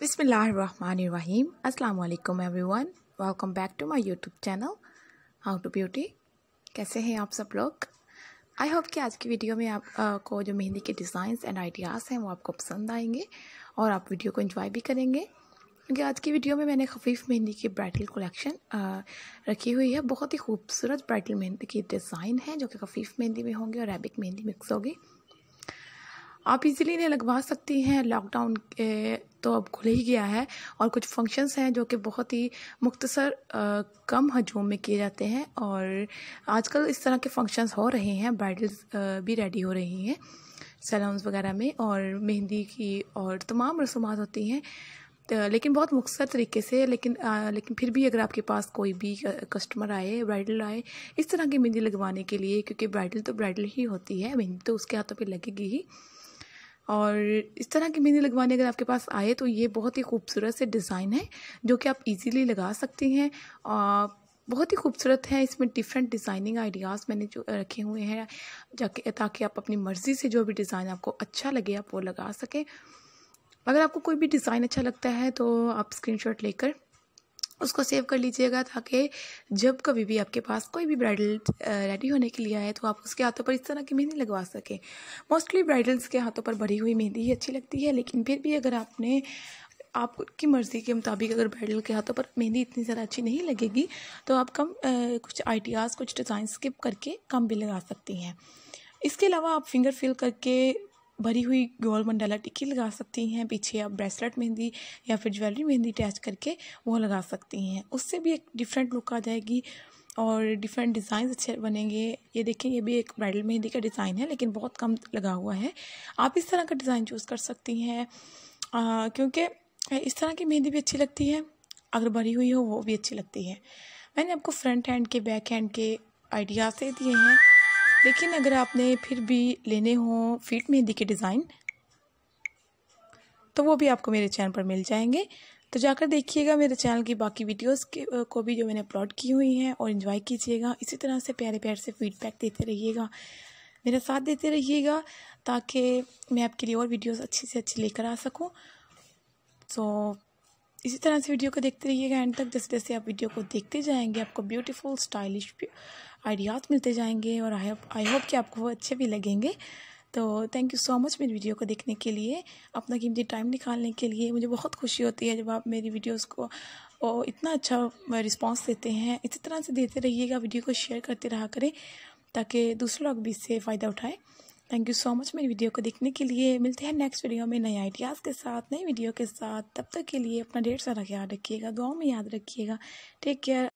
बिस्मिल्लाहिर्रहमानिर्रहीम अस्सलाम वालेकुम everyone welcome back to my YouTube channel how to beauty कैसे हैं आप सब लोग आई होप कि आज की वीडियो में आप को जो मेहंदी के डिज़ाइंस एंड आइडियाज़ हैं वो आपको पसंद आएंगे और आप वीडियो को एंजॉय भी करेंगे क्योंकि आज की वीडियो में मैंने खफीफ़ मेहंदी की ब्राइडल कलेक्शन रखी हुई है बहुत ही खूबसूरत ब्राइडल मेहंदी की डिज़ाइन है जो कि खफीफ़ मेहंदी में होंगी और अरेबिक मेहंदी मिक्स होगी आप इजीली इन्हें लगवा सकती हैं लॉकडाउन तो अब खुल ही गया है और कुछ फंक्शंस हैं जो कि बहुत ही मुख्तसर कम हजूम में किए जाते हैं और आजकल इस तरह के फंक्शंस हो रहे हैं ब्राइडल्स भी रेडी हो रही हैं सैलून्स वगैरह में और मेहंदी की और तमाम रसूमात होती हैं तो लेकिन बहुत मुख्तर तरीके से लेकिन आ, लेकिन फिर भी अगर आपके पास कोई भी कस्टमर आए ब्राइडल आए इस तरह की मेहंदी लगवाने के लिए क्योंकि ब्राइडल तो ब्राइडल ही होती है मेहंदी तो उसके हाथों पे लगेगी ही और इस तरह की मेहंदी लगवाने अगर आपके पास आए तो ये बहुत ही खूबसूरत से डिज़ाइन है जो कि आप इजीली लगा सकती हैं बहुत ही खूबसूरत है इसमें डिफरेंट डिज़ाइनिंग आइडियाज़ मैंने जो रखे हुए हैं जाके ताकि आप अपनी मर्ज़ी से जो भी डिज़ाइन आपको अच्छा लगे आप वो लगा सकें अगर आपको कोई भी डिज़ाइन अच्छा लगता है तो आप स्क्रीन लेकर उसको सेव कर लीजिएगा ताकि जब कभी भी आपके पास कोई भी ब्राइडल रेडी होने के लिए आए तो आप उसके हाथों पर इस तरह की मेहंदी लगवा सकें मोस्टली ब्राइडल्स के हाथों पर भरी हुई मेहंदी ही अच्छी लगती है लेकिन फिर भी अगर आपने आपकी मर्ज़ी के मुताबिक अगर ब्राइडल के हाथों पर मेहंदी इतनी ज़्यादा अच्छी नहीं लगेगी तो आप कम आ, कुछ आइडियाज़ कुछ डिज़ाइन स्किप करके कम भी लगा सकती हैं इसके अलावा आप फिंगर फिल करके भरी हुई गोल मंडाला टिक्की लगा सकती हैं पीछे आप ब्रेसलेट मेहंदी या फिर ज्वेलरी मेहंदी अटैच करके वो लगा सकती हैं उससे भी एक डिफरेंट लुक आ जाएगी और डिफरेंट डिज़ाइन अच्छे बनेंगे ये देखें ये भी एक ब्राइडल मेहंदी का डिज़ाइन है लेकिन बहुत कम लगा हुआ है आप इस तरह का डिज़ाइन चूज़ कर सकती हैं क्योंकि इस तरह की मेहंदी भी अच्छी लगती है अगर भरी हुई हो वो भी अच्छी लगती है मैंने आपको फ्रंट हैंड के बैक हैंड के आइडियाज़ से दिए हैं लेकिन अगर आपने फिर भी लेने हों फिट मेहंदी के डिज़ाइन तो वो भी आपको मेरे चैनल पर मिल जाएंगे तो जाकर देखिएगा मेरे चैनल की बाकी वीडियोस के को भी जो मैंने अपलोड की हुई हैं और इन्जॉय कीजिएगा इसी तरह से प्यारे प्यार से फीडबैक देते रहिएगा मेरा साथ देते रहिएगा ताकि मैं आपके लिए और वीडियोस अच्छी से अच्छी लेकर आ सकूं सो so, इसी तरह से वीडियो को देखते रहिएगा एंड तक जैसे जैसे आप वीडियो को देखते जाएंगे आपको ब्यूटीफुल स्टाइलिश आइडियाज़ मिलते जाएंगे और आई होप आई होप कि आपको वो अच्छे भी लगेंगे तो थैंक यू सो मच मेरी वीडियो को देखने के लिए अपना कीमती टाइम निकालने के लिए मुझे बहुत खुशी होती है जब आप मेरी वीडियोज़ को ओ, इतना अच्छा रिस्पॉन्स देते हैं इसी तरह से देते रहिएगा वीडियो को शेयर करते रहा करें ताकि दूसरे लोग भी इससे फ़ायदा उठाएँ थैंक यू सो मच मेरी वीडियो को देखने के लिए मिलते हैं नेक्स्ट वीडियो में नए आइडियाज़ के साथ नई वीडियो के साथ तब तक के लिए अपना ढेर सारा ख्याल रखिएगा दुआओं में याद रखिएगा टेक केयर